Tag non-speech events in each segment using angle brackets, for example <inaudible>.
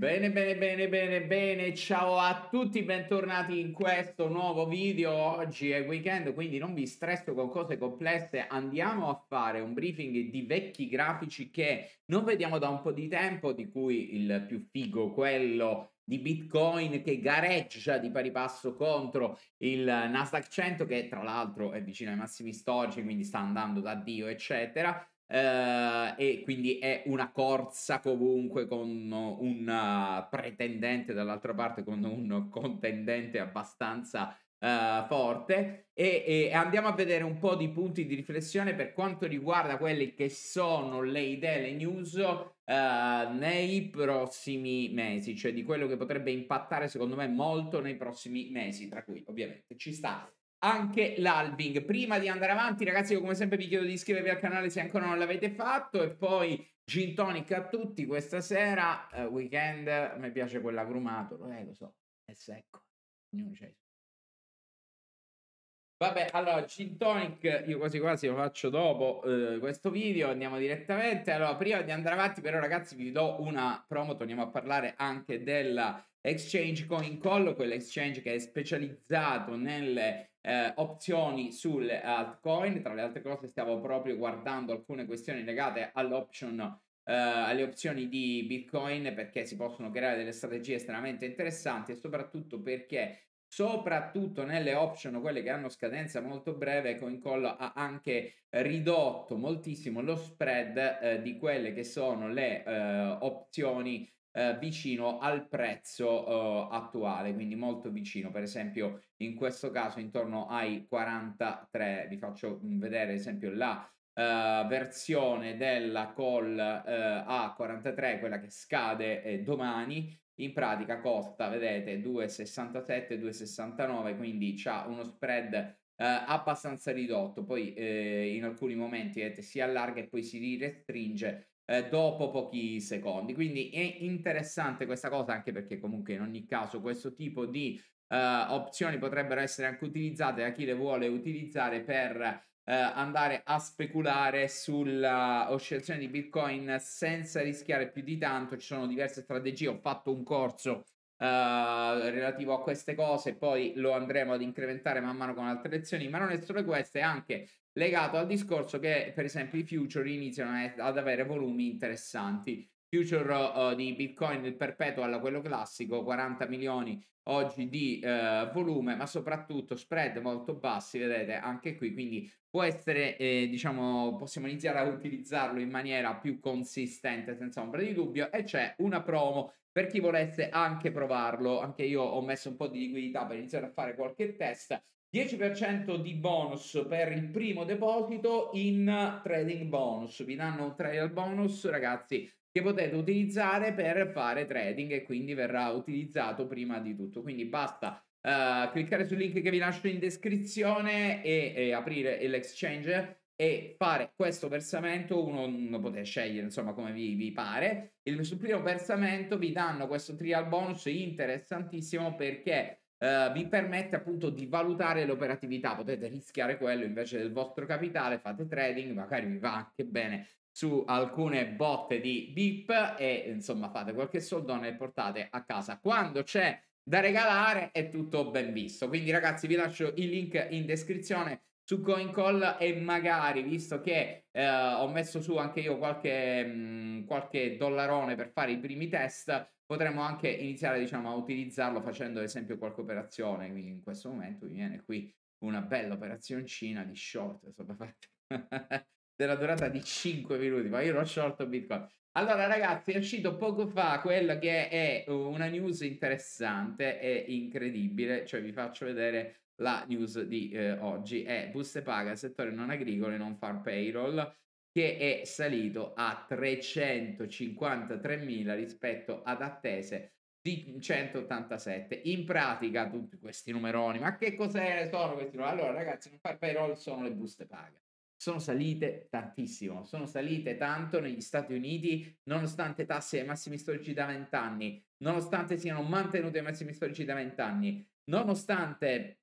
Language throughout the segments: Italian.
Bene, bene, bene, bene, bene, ciao a tutti, bentornati in questo nuovo video. Oggi è weekend, quindi non vi stresso con cose complesse. Andiamo a fare un briefing di vecchi grafici che non vediamo da un po' di tempo, di cui il più figo, quello di Bitcoin che gareggia di pari passo contro il Nasdaq 100 che tra l'altro è vicino ai massimi storici, quindi sta andando da Dio, eccetera. Uh, e quindi è una corsa comunque con un uh, pretendente dall'altra parte, con un contendente abbastanza uh, forte. E, e, andiamo a vedere un po' di punti di riflessione per quanto riguarda quelle che sono le idee, le news. nei prossimi mesi, cioè di quello che potrebbe impattare secondo me molto nei prossimi mesi, tra cui ovviamente ci sta anche l'Alving. Prima di andare avanti, ragazzi, io come sempre vi chiedo di iscrivervi al canale se ancora non l'avete fatto e poi gin tonic a tutti questa sera, eh, weekend, mi piace quell'agrumato, agrumato, eh, lo so, è secco, Vabbè, allora, gin tonic, io quasi quasi lo faccio dopo eh, questo video, andiamo direttamente. Allora, prima di andare avanti, però ragazzi, vi do una promo, torniamo a parlare anche della Exchange Coin Collo, quell'exchange che è specializzato nelle eh, opzioni sulle altcoin. Tra le altre cose, stavo proprio guardando alcune questioni legate all'option. Eh, alle opzioni di Bitcoin perché si possono creare delle strategie estremamente interessanti e soprattutto perché soprattutto nelle option, quelle che hanno scadenza molto breve, CoinCall ha anche ridotto moltissimo lo spread eh, di quelle che sono le eh, opzioni eh, vicino al prezzo eh, attuale, quindi molto vicino, per esempio in questo caso intorno ai 43, vi faccio mm, vedere esempio la eh, versione della call eh, a 43, quella che scade eh, domani, in pratica costa, vedete, 2,67, 2,69, quindi c'ha uno spread eh, abbastanza ridotto, poi eh, in alcuni momenti vedete, si allarga e poi si restringe eh, dopo pochi secondi. Quindi è interessante questa cosa anche perché comunque in ogni caso questo tipo di eh, opzioni potrebbero essere anche utilizzate da chi le vuole utilizzare per eh, andare a speculare sulla oscillazione di Bitcoin senza rischiare più di tanto. Ci sono diverse strategie, ho fatto un corso Uh, relativo a queste cose, poi lo andremo ad incrementare man mano con altre lezioni, ma non è solo questo, è anche legato al discorso che per esempio i future iniziano ad avere volumi interessanti. Future uh, di Bitcoin, il perpetual, quello classico, 40 milioni oggi di uh, volume, ma soprattutto spread molto bassi, vedete anche qui, quindi può essere, eh, diciamo, possiamo iniziare a utilizzarlo in maniera più consistente, senza ombra di dubbio, e c'è una promo per chi volesse anche provarlo, anche io ho messo un po' di liquidità per iniziare a fare qualche test. 10% di bonus per il primo deposito in trading bonus. Vi danno un trial bonus, ragazzi, che potete utilizzare per fare trading e quindi verrà utilizzato prima di tutto. Quindi basta uh, cliccare sul link che vi lascio in descrizione e, e aprire l'exchange e fare questo versamento, uno, uno potete scegliere insomma come vi, vi pare, il, sul primo versamento vi danno questo trial bonus interessantissimo perché eh, vi permette appunto di valutare l'operatività, potete rischiare quello invece del vostro capitale, fate trading, magari vi va anche bene su alcune botte di dip e insomma fate qualche soldone e portate a casa. Quando c'è da regalare è tutto ben visto, quindi ragazzi vi lascio il link in descrizione su CoinCall e magari, visto che eh, ho messo su anche io qualche, mh, mm, qualche dollarone per fare i primi test, potremmo anche iniziare diciamo, a utilizzarlo facendo ad esempio qualche operazione, quindi in questo momento mi viene qui una bella operazioncina di short <laughs> della durata di 5 minuti, ma io l'ho short Bitcoin. Allora ragazzi, è uscito poco fa quella che è una news interessante e incredibile, cioè vi faccio vedere la news di eh, oggi è buste paga, settore non agricolo e non farm payroll che è salito a 353.000 rispetto ad attese di 187. In pratica tutti questi numeroni, ma che cos'è sono questi numeroni? Allora ragazzi, non far payroll sono le buste paga. Sono salite tantissimo, sono salite tanto negli Stati Uniti, nonostante tassi ai massimi storici da 20 anni, nonostante siano mantenuti ai massimi storici da 20 anni, nonostante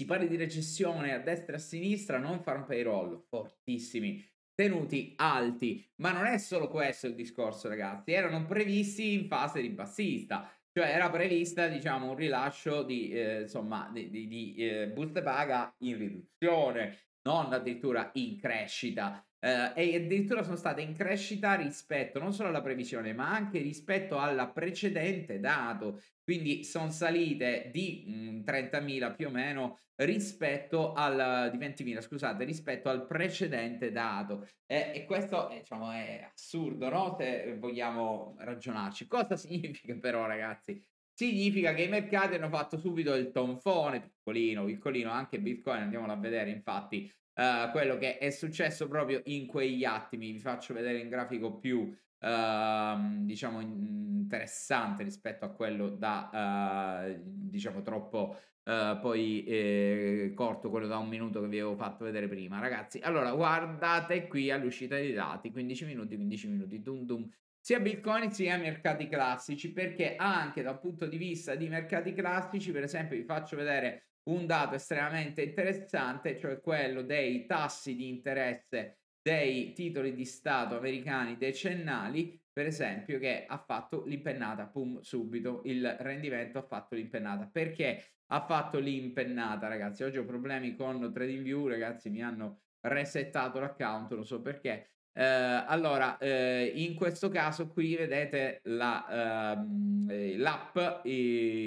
si parli di recessione a destra e a sinistra, non farm payroll, fortissimi, tenuti alti. Ma non è solo questo il discorso, ragazzi, erano previsti in fase ribassista. Cioè era prevista, diciamo, un rilascio di, eh, insomma, di, di, di eh, buste paga in riduzione, non addirittura in crescita. Uh, e addirittura sono state in crescita rispetto non solo alla previsione, ma anche rispetto alla precedente dato. Quindi sono salite di mh, mm, 30.000 più o meno rispetto al di 20.000, scusate, rispetto al precedente dato. Eh, e questo eh, diciamo, è assurdo, no? Se vogliamo ragionarci. Cosa significa <laughs> però, ragazzi? Significa che i mercati hanno fatto subito il tonfone, piccolino, piccolino, anche Bitcoin, andiamolo a vedere infatti, uh, quello che è successo proprio in quegli attimi. Vi faccio vedere in grafico più Uh, diciamo interessante rispetto a quello da uh, diciamo troppo uh, poi eh, corto quello da un minuto che vi avevo fatto vedere prima ragazzi allora guardate qui all'uscita dei dati 15 minuti 15 minuti dum dum sia bitcoin sia mercati classici perché anche dal punto di vista di mercati classici per esempio vi faccio vedere un dato estremamente interessante, cioè quello dei tassi di interesse dei titoli di Stato americani decennali, per esempio, che ha fatto l'impennata, pum, subito il rendimento ha fatto l'impennata. Perché ha fatto l'impennata, ragazzi? Oggi ho problemi con TradingView, ragazzi, mi hanno resettato l'account, non so perché, eh, allora, eh, in questo caso qui vedete la, ehm, eh, l'app ehm,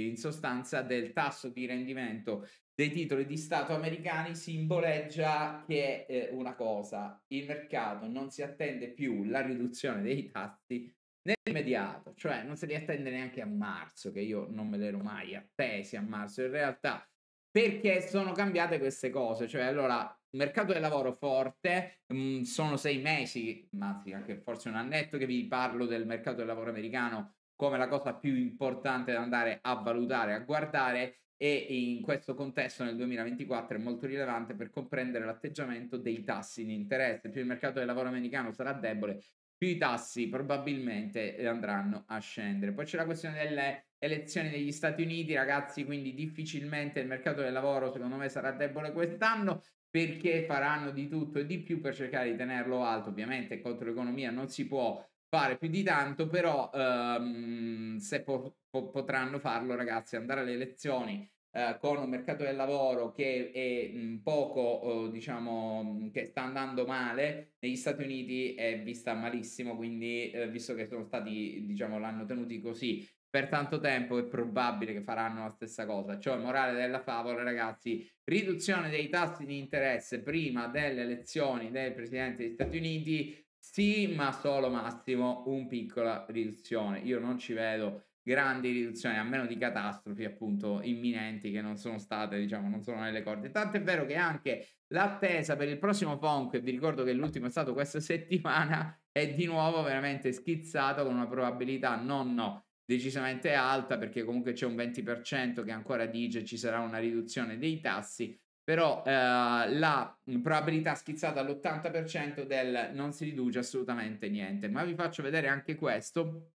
in sostanza del tasso di rendimento dei titoli di Stato americani simboleggia che una cosa, il mercato non si attende più la riduzione dei tassi nell'immediato, cioè non se li attende neanche a marzo, che io non me l'ero mai attesi a marzo, in realtà perché sono cambiate queste cose, cioè allora un mercato del lavoro forte, mm, sono sei mesi, anzi anche forse un annetto che vi parlo del mercato del lavoro americano come la cosa più importante da andare a valutare, a guardare e in questo contesto nel 2024 è molto rilevante per comprendere l'atteggiamento dei tassi di interesse. Più il mercato del lavoro americano sarà debole, più i tassi probabilmente eh, andranno a scendere. Poi c'è la questione delle elezioni negli Stati Uniti, ragazzi, quindi difficilmente il mercato del lavoro secondo me sarà debole quest'anno perché faranno di tutto e di più per cercare di tenerlo alto. Ovviamente contro l'economia non si può fare più di tanto, però ehm, se po- po- potranno farlo ragazzi, andare alle elezioni eh, con un mercato del lavoro che è mm, poco, eh, diciamo, mm, che sta andando male, negli Stati Uniti è vista malissimo, quindi eh, visto che sono stati, diciamo, l'hanno tenuti così per tanto tempo è probabile che faranno la stessa cosa. Cioè, morale della favola, ragazzi, riduzione dei tassi di interesse prima delle elezioni del Presidente degli Stati Uniti, sì, ma solo massimo una piccola riduzione. Io non ci vedo grandi riduzioni, a meno di catastrofi appunto imminenti che non sono state, diciamo, non sono nelle corde. Tanto è vero che anche l'attesa per il prossimo FONC, vi ricordo che l'ultimo è stato questa <laughs> settimana, è di nuovo veramente schizzato con una probabilità non no decisamente alta perché comunque c'è un 20% che ancora dice ci sarà una riduzione dei tassi, però eh, la probabilità schizzata all'80% del non si riduce assolutamente niente. Ma vi faccio vedere anche questo.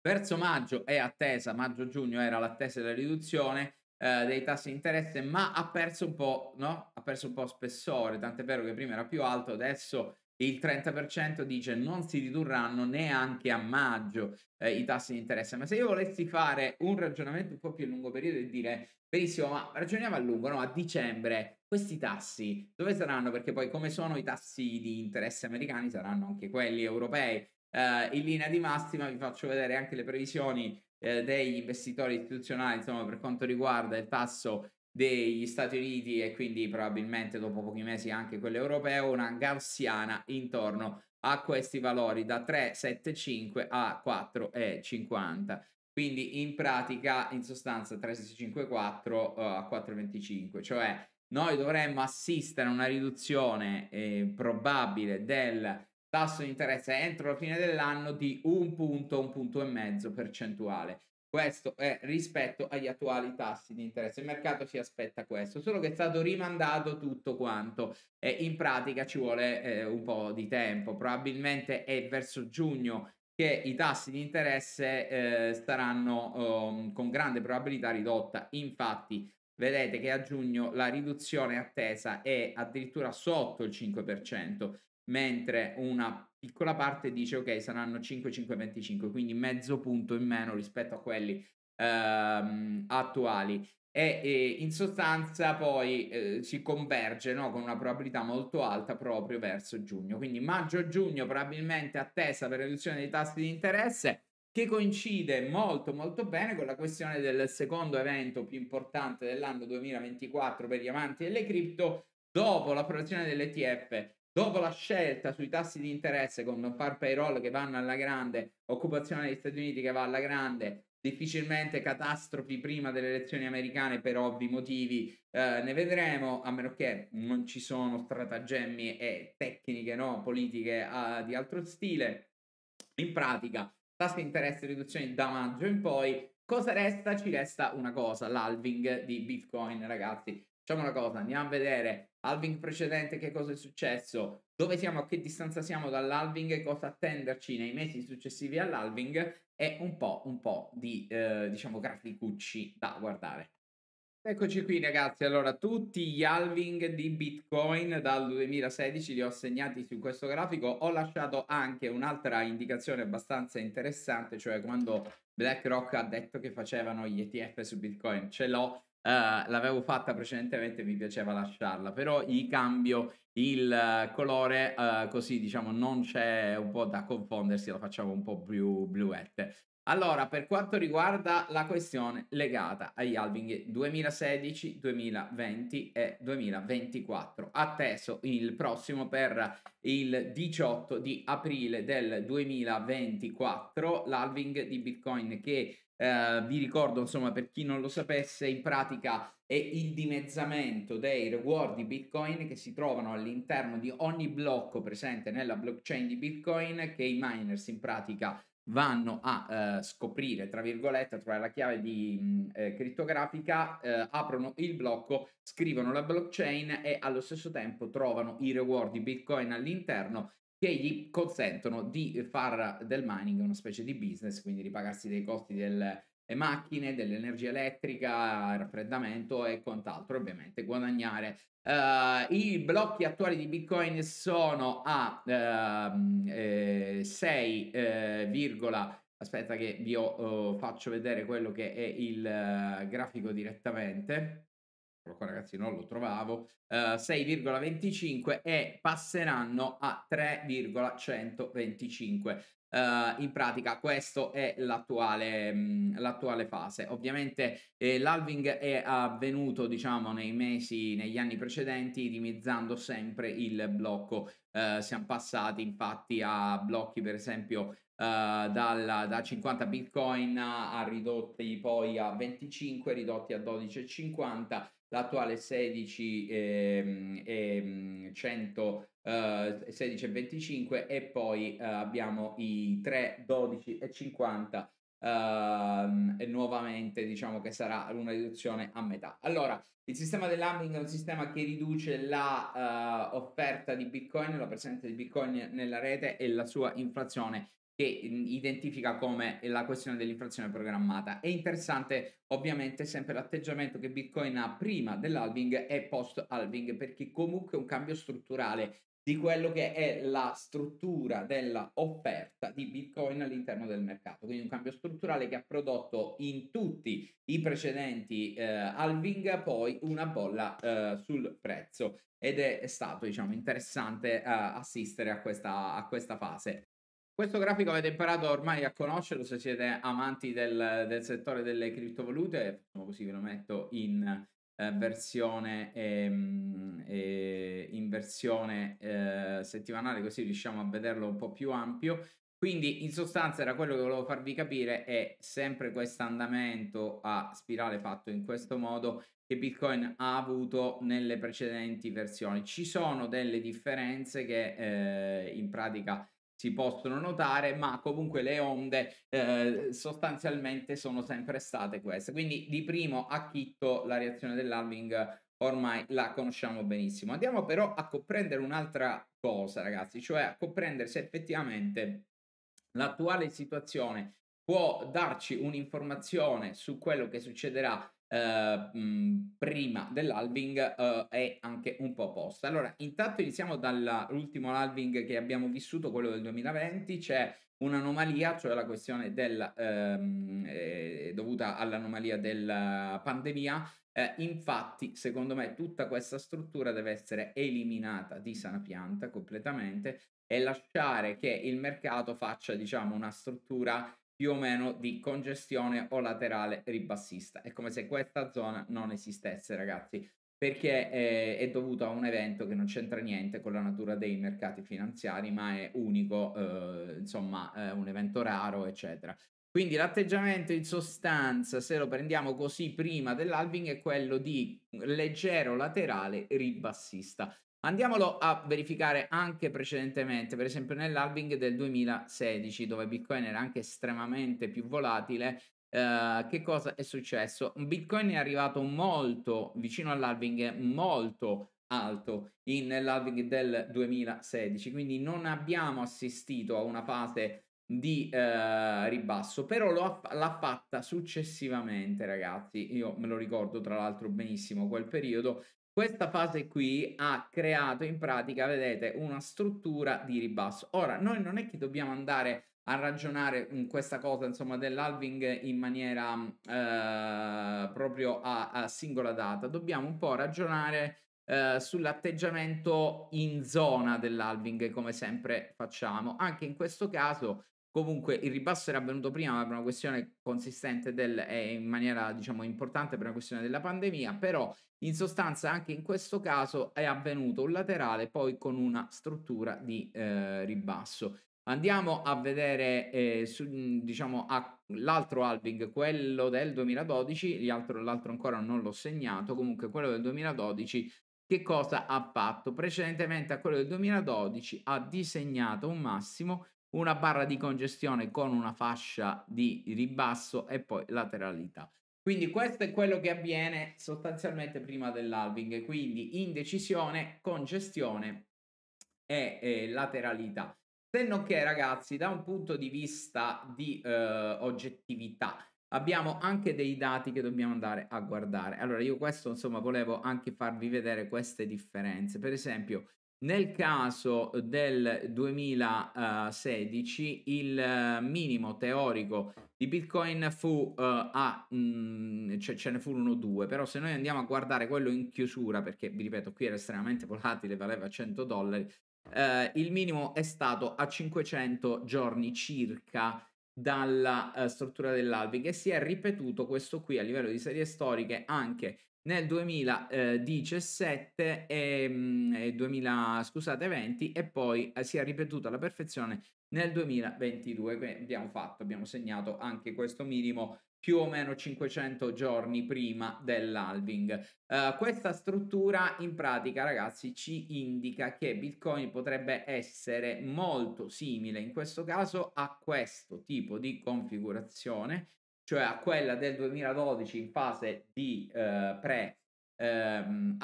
Verso maggio è attesa, maggio-giugno era l'attesa della riduzione eh, dei tassi di interesse, ma ha perso un po', no? Ha perso un po' spessore, tant'è vero che prima era più alto, adesso il 30% dice non si ridurranno neanche a maggio eh, i tassi di interesse. Ma se io volessi fare un ragionamento un po' più a lungo periodo e dire benissimo, ma ragioniamo a lungo, no? a dicembre questi tassi dove saranno? Perché poi come sono i tassi di interesse americani saranno anche quelli europei. Eh, in linea di massima vi faccio vedere anche le previsioni eh, degli investitori istituzionali insomma, per quanto riguarda il tasso degli Stati Uniti e quindi probabilmente dopo pochi mesi anche quello europeo, una gaussiana intorno a questi valori da 3,75 a 4,50. Quindi in pratica, in sostanza 3,654 eh, a 4,25, cioè noi dovremmo assistere a una riduzione eh, probabile del tasso di interesse entro la fine dell'anno di un punto, un punto e mezzo percentuale. Questo è rispetto agli attuali tassi di interesse. Il mercato si aspetta questo, solo che è stato rimandato tutto quanto e in pratica ci vuole eh, un po' di tempo. Probabilmente è verso giugno che i tassi di interesse eh, saranno eh, con grande probabilità ridotta. Infatti, vedete che a giugno la riduzione attesa è addirittura sotto il 5% mentre una piccola parte dice ok saranno 5, 5, 25, quindi mezzo punto in meno rispetto a quelli ehm, attuali. E, e, in sostanza poi eh, si converge no, con una probabilità molto alta proprio verso giugno. Quindi maggio-giugno probabilmente attesa per riduzione dei tassi di interesse che coincide molto molto bene con la questione del secondo evento più importante dell'anno 2024 per gli amanti delle cripto dopo l'approvazione dell'ETF Dopo la scelta sui tassi di interesse con far payroll che vanno alla grande, occupazione degli Stati Uniti che va alla grande, difficilmente catastrofi prima delle elezioni americane per ovvi motivi eh, ne vedremo a meno che non ci sono stratagemmi e tecniche no politiche uh, di altro stile in pratica tassi di interesse e riduzioni da maggio in poi cosa resta ci resta una cosa l'alving di bitcoin ragazzi Facciamo una cosa, andiamo a vedere halving precedente che cosa è successo, dove siamo, a che distanza siamo dall'halving e cosa attenderci nei mesi successivi all'halving e un po', un po' di, eh, diciamo, graficucci da guardare. Eccoci qui ragazzi, allora tutti gli halving di Bitcoin dal 2016 li ho segnati su questo grafico, ho lasciato anche un'altra indicazione abbastanza interessante, cioè quando BlackRock ha detto che facevano gli ETF su Bitcoin, ce l'ho Uh, l'avevo fatta precedentemente, mi piaceva lasciarla, però gli cambio il eh, colore uh, così diciamo non c'è un po' da confondersi, la facciamo un po' più bluette. Allora, per quanto riguarda la questione legata agli halving 2016, 2020 e 2024, atteso il prossimo per il 18 di aprile del 2024, l'halving di Bitcoin che eh, vi ricordo, insomma, per chi non lo sapesse, in pratica è il dimezzamento dei reward Bitcoin che si trovano all'interno di ogni blocco presente nella blockchain di Bitcoin che i miners in pratica vanno a eh, scoprire, tra virgolette, trovare la chiave di, mh, eh, criptografica, eh, aprono il blocco, scrivono la blockchain e allo stesso tempo trovano i reward di Bitcoin all'interno che gli consentono di fare del mining una specie di business, quindi ripagarsi dei costi delle macchine, dell'energia elettrica, raffreddamento e quant'altro, ovviamente guadagnare. Uh, I blocchi attuali di Bitcoin sono a uh, eh, 6, eh, virgola, aspetta che vi ho, oh, faccio vedere quello che è il uh, grafico direttamente qua ragazzi non lo trovavo, uh, eh, 6,25 e passeranno a 3,125. Uh, eh, in pratica questo è l'attuale, mh, l'attuale, fase. Ovviamente eh, l'alving è avvenuto diciamo nei mesi, negli anni precedenti dimizzando sempre il blocco. Uh, siamo passati infatti a blocchi per esempio Uh, dalla, da 50 bitcoin a ridotti poi a 25, ridotti a 12,50 l'attuale 16 ehm, ehm, eh, e, e 100 Uh, 16,25 e poi uh, abbiamo i 3, 12 e 50 uh, ehm, e nuovamente diciamo che sarà una riduzione a metà. Allora, il sistema dell'humbling è un sistema che riduce la eh, offerta di Bitcoin, la presenza di Bitcoin nella rete e la sua inflazione che mhmm, identifica come la questione dell'inflazione programmata. È interessante ovviamente sempre l'atteggiamento che Bitcoin ha prima dell'halving e post halving perché comunque è un cambio strutturale di quello che è la struttura dell'offerta di Bitcoin all'interno del mercato. Quindi un cambio strutturale che ha prodotto in tutti i precedenti eh, halving poi una bolla eh, sul prezzo ed è stato diciamo interessante eh, assistere a questa, a questa fase. Questo grafico avete imparato ormai a conoscerlo se siete amanti del, del settore delle criptovalute, facciamo così ve lo metto in eh, versione, ehm, eh, in versione eh, settimanale così riusciamo a vederlo un po' più ampio. Quindi in sostanza era quello che volevo farvi capire è sempre questo andamento a spirale fatto in questo modo che Bitcoin ha avuto nelle precedenti versioni. Ci sono delle differenze che eh, in pratica si possono notare, ma comunque le onde eh, sostanzialmente sono sempre state queste. Quindi di primo acchitto la reazione dell'Alving ormai la conosciamo benissimo. Andiamo però a comprendere un'altra cosa, ragazzi, cioè a comprendere se effettivamente l'attuale situazione può darci un'informazione su quello che succederà eh, prima dell'alving eh, è anche un po' posta. Allora, intanto iniziamo dall'ultimo halving che abbiamo vissuto, quello del 2020, c'è un'anomalia, cioè la questione del, ehm, eh, dovuta all'anomalia della pandemia. Eh, infatti, secondo me, tutta questa struttura deve essere eliminata di sana pianta completamente e lasciare che il mercato faccia, diciamo, una struttura più o meno di congestione o laterale ribassista. È come se questa zona non esistesse, ragazzi, perché è, eh, è dovuto a un evento che non c'entra niente con la natura dei mercati finanziari, ma è unico, eh, insomma, è un evento raro, eccetera. Quindi l'atteggiamento in sostanza, se lo prendiamo così prima dell'alving, è quello di leggero laterale ribassista. Andiamolo a verificare anche precedentemente, per esempio nell'halving del 2016, dove Bitcoin era anche estremamente più volatile, Uh, che cosa è successo? Bitcoin è arrivato molto vicino all'halving, molto alto in, nell'halving del 2016, quindi non abbiamo assistito a una fase di uh, ribasso, però lo, l'ha fatta successivamente, ragazzi. Io me lo ricordo tra l'altro benissimo quel periodo questa fase qui ha creato in pratica, vedete, una struttura di ribasso. Ora, noi non è che dobbiamo andare a ragionare in mhmm, questa cosa, insomma, dell'halving in maniera mhmm, eh, proprio a, a, singola data, dobbiamo un po' ragionare eh, sull'atteggiamento in zona dell'halving, come sempre facciamo. Anche in questo caso Comunque il ribasso era avvenuto prima per una questione consistente del, eh, in maniera diciamo importante per una questione della pandemia, però in sostanza anche in questo caso è avvenuto un laterale poi con una struttura di eh, ribasso. Andiamo a vedere eh, su, mm, diciamo, a, l'altro halving, quello del 2012, altro, l'altro ancora non l'ho segnato, comunque quello del 2012 che cosa ha fatto? Precedentemente a quello del 2012 ha disegnato un massimo una barra di congestione con una fascia di ribasso e poi lateralità. Quindi questo è quello che avviene sostanzialmente prima dell'alving, quindi indecisione, congestione e eh, lateralità. Se non che ragazzi, da un punto di vista di eh, oggettività, abbiamo anche dei dati che dobbiamo andare a guardare. Allora io questo insomma volevo anche farvi vedere queste differenze. Per esempio nel caso del 2016 il eh, minimo teorico di Bitcoin fu uh, a, mh, mm, cioè ce ne furono due, però se noi andiamo a guardare quello in chiusura, perché vi ripeto qui era estremamente <laughs> volatile, valeva 100 dollari, uh, il minimo è stato a 500 giorni circa dalla uh, struttura dell'albi che si è ripetuto questo qui a livello di serie storiche anche nel 2017 e, 2000, mm, scusate, 20 e poi eh, si è ripetuta alla perfezione nel 2022. Quindi abbiamo fatto, abbiamo segnato anche questo minimo più o meno 500 giorni prima dell'alving. Uh, eh, questa struttura in pratica, ragazzi, ci indica che Bitcoin potrebbe essere molto simile in questo caso a questo tipo di configurazione cioè a quella del 2012 in fase di eh, pre ehm,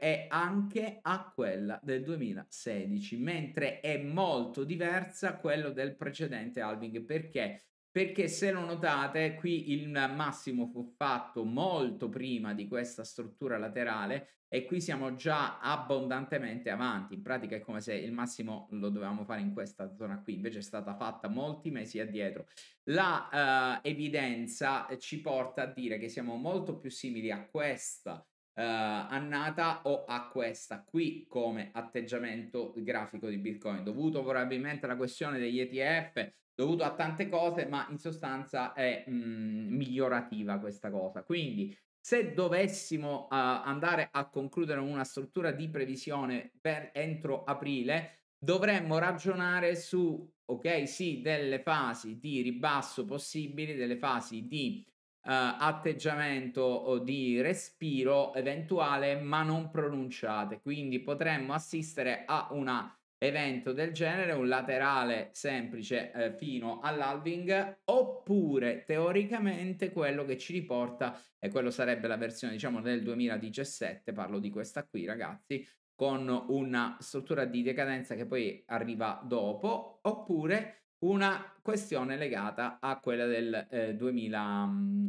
e anche a quella del 2016, mentre è molto diversa quello del precedente halving perché perché se lo notate qui il massimo fu fatto molto prima di questa struttura laterale e qui siamo già abbondantemente avanti, in pratica è come se il massimo lo dovevamo fare in questa zona qui, invece è stata fatta molti mesi addietro. La eh, evidenza eh, ci porta a dire che siamo molto più simili a questa eh, annata o a questa qui come atteggiamento grafico di Bitcoin, dovuto probabilmente alla questione degli ETF dovuto a tante cose, ma in sostanza è mh, mhmm, migliorativa questa cosa. Quindi se dovessimo uh, andare a concludere una struttura di previsione per entro aprile, dovremmo ragionare su, ok, sì, delle fasi di ribasso possibili, delle fasi di Uh, atteggiamento o di respiro eventuale ma non pronunciate quindi potremmo assistere a una evento del genere, un laterale semplice eh, fino all'alving, oppure teoricamente quello che ci riporta, e quello sarebbe la versione diciamo del 2017, parlo di questa qui ragazzi, con una struttura di decadenza che poi arriva dopo, oppure una questione legata a quella del eh, 2012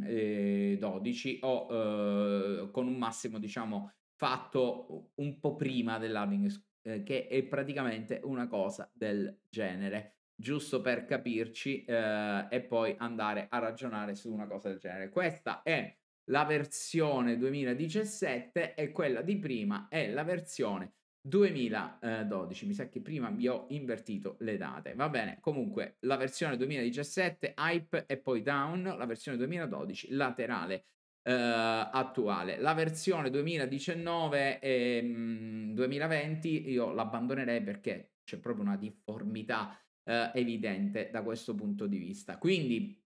mm, eh, o eh, con un massimo diciamo fatto un po' prima dell'alving eh, che è praticamente una cosa del genere giusto per capirci eh, e poi andare a ragionare su una cosa del genere. Questa è la versione 2017 e quella di prima è la versione 2012. Mi sa che prima vi ho invertito le date. Va bene, comunque la versione 2017 hype e poi down, la versione 2012 laterale eh, attuale. La versione 2019-2020 mm, io l'abbandonerei perché c'è proprio una difformità eh, evidente da questo punto di vista. Quindi,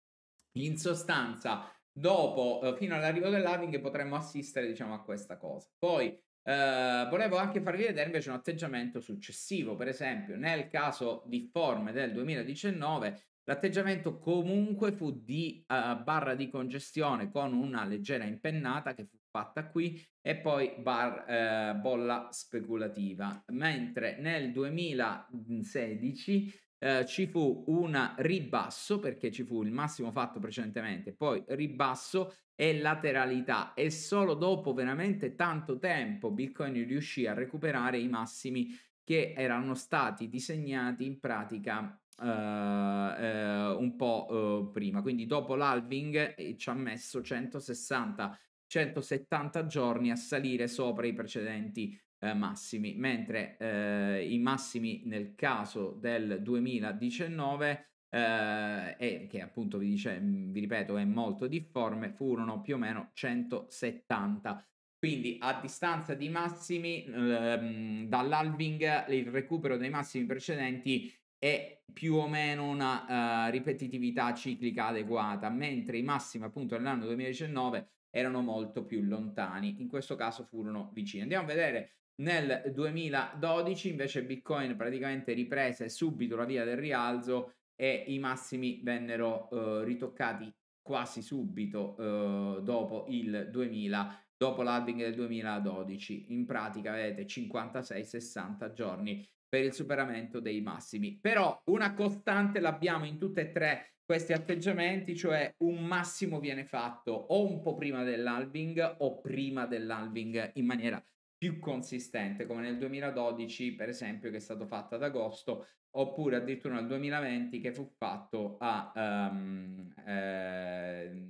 in sostanza, dopo, eh, fino all'arrivo dell'Having, potremmo assistere diciamo, a questa cosa. Poi, Uh, volevo anche farvi vedere invece un atteggiamento successivo, per esempio nel caso di forme del 2019 L'atteggiamento comunque fu di uh, barra di congestione con una leggera impennata che fu fatta qui e poi bar, uh, bolla speculativa, mentre nel 2016 uh, eh, ci fu un ribasso perché ci fu il massimo fatto precedentemente, poi ribasso e lateralità e solo dopo veramente tanto tempo Bitcoin riuscì a recuperare i massimi che erano stati disegnati in pratica uh, eh, un po' uh, prima. Quindi dopo l'halving eh, ci ha messo 160 170 giorni a salire sopra i precedenti eh, massimi, mentre eh, i massimi nel caso del 2019, eh, e che appunto vi, dice, mm, vi ripeto è molto difforme, furono più o meno 170. Quindi a distanza di massimi, ehm, mm, dall'alving il recupero dei massimi precedenti e più o meno una uh, ripetitività ciclica adeguata, mentre i massimi appunto nell'anno 2019 erano molto più lontani, in questo caso furono vicini. Andiamo a vedere nel 2012 invece Bitcoin praticamente riprese subito la via del rialzo e i massimi vennero uh, ritoccati quasi subito uh, dopo il 2000 dopo l'halving del 2012. In pratica vedete 56-60 giorni per il superamento dei massimi. Però una costante l'abbiamo in tutte e tre questi atteggiamenti, cioè un massimo viene fatto o un po' prima dell'alving o prima dell'alving in maniera più consistente, come nel 2012 per esempio che è stato fatto ad agosto, oppure addirittura nel 2020 che fu fatto a um, eh,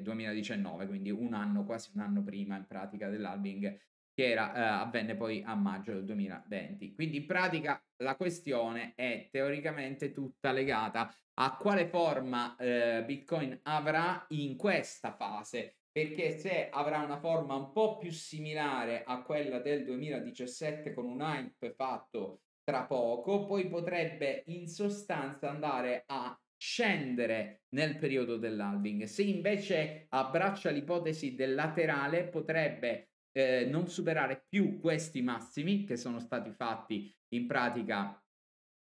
2019, eh, quindi un anno, quasi un anno prima in pratica dell'alving che era, eh, avvenne poi a maggio del 2020. Quindi in pratica la questione è teoricamente tutta legata a quale forma eh, Bitcoin avrà in questa fase, perché se avrà una forma un po' più similare a quella del 2017 con un hype fatto tra poco, poi potrebbe in sostanza andare a scendere nel periodo dell'halving. Se invece abbraccia l'ipotesi del laterale, potrebbe eh, non superare più questi massimi che sono stati fatti in pratica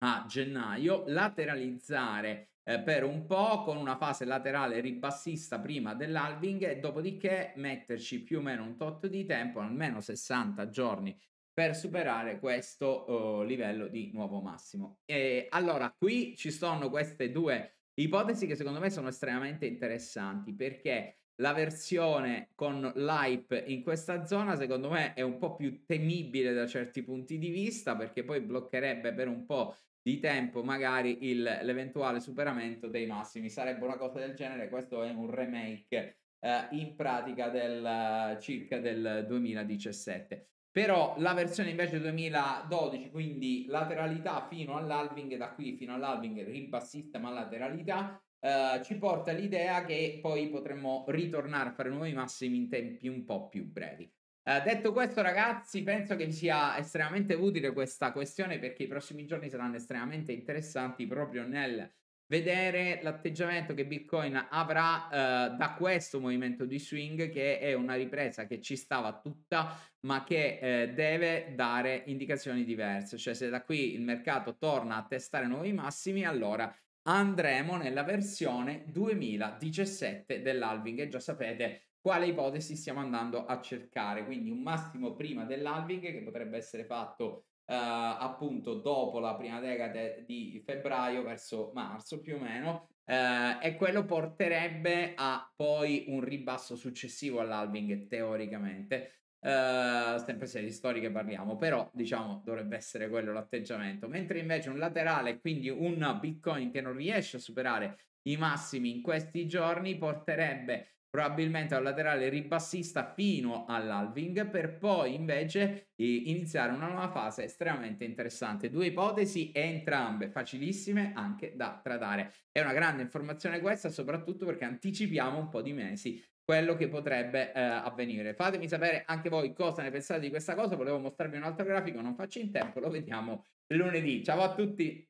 a gennaio, lateralizzare eh, per un po' con una fase laterale ribassista prima dell'alving e dopodiché metterci più o meno un tot di tempo, almeno 60 giorni per superare questo eh, livello di nuovo massimo. E allora qui ci sono queste due ipotesi che secondo me sono estremamente interessanti perché la versione con l'hype in questa zona secondo me è un po' più temibile da certi punti di vista perché poi bloccherebbe per un po' di tempo magari il, l'eventuale superamento dei massimi sarebbe una cosa del genere questo è un remake eh, in pratica del circa del 2017 però la versione invece 2012 quindi lateralità fino all'alving da qui fino all'alving ribassista ma lateralità eh, ci porta l'idea che poi potremmo ritornare a fare nuovi massimi in tempi un po' più brevi. Eh, detto questo, ragazzi, penso che sia estremamente utile questa questione perché i prossimi giorni saranno estremamente interessanti proprio nel vedere l'atteggiamento che Bitcoin avrà eh, da questo movimento di swing che è una ripresa che ci stava tutta ma che eh, deve dare indicazioni diverse cioè se da qui il mercato torna a testare nuovi massimi allora andremo nella versione 2017 dell'Alving e già sapete quale ipotesi stiamo andando a cercare, quindi un massimo prima dell'Alving che potrebbe essere fatto eh, appunto dopo la prima decade di febbraio verso marzo più o meno eh, e quello porterebbe a poi un ribasso successivo all'Alving teoricamente Ehm, sempre se di storiche parliamo, però diciamo dovrebbe essere quello l'atteggiamento. Mentre invece un laterale, quindi un Bitcoin che non riesce a superare i massimi in questi giorni, porterebbe probabilmente a un laterale ribassista fino all'alving per poi invece iniziare una nuova fase estremamente interessante. Due ipotesi, entrambe facilissime anche da tradare. È una grande informazione questa, soprattutto perché anticipiamo un po' di mesi quello che potrebbe eh, avvenire. Fatemi sapere anche voi cosa ne pensate di questa cosa. Volevo mostrarvi un altro grafico, non faccio in tempo, lo vediamo lunedì. Ciao a tutti!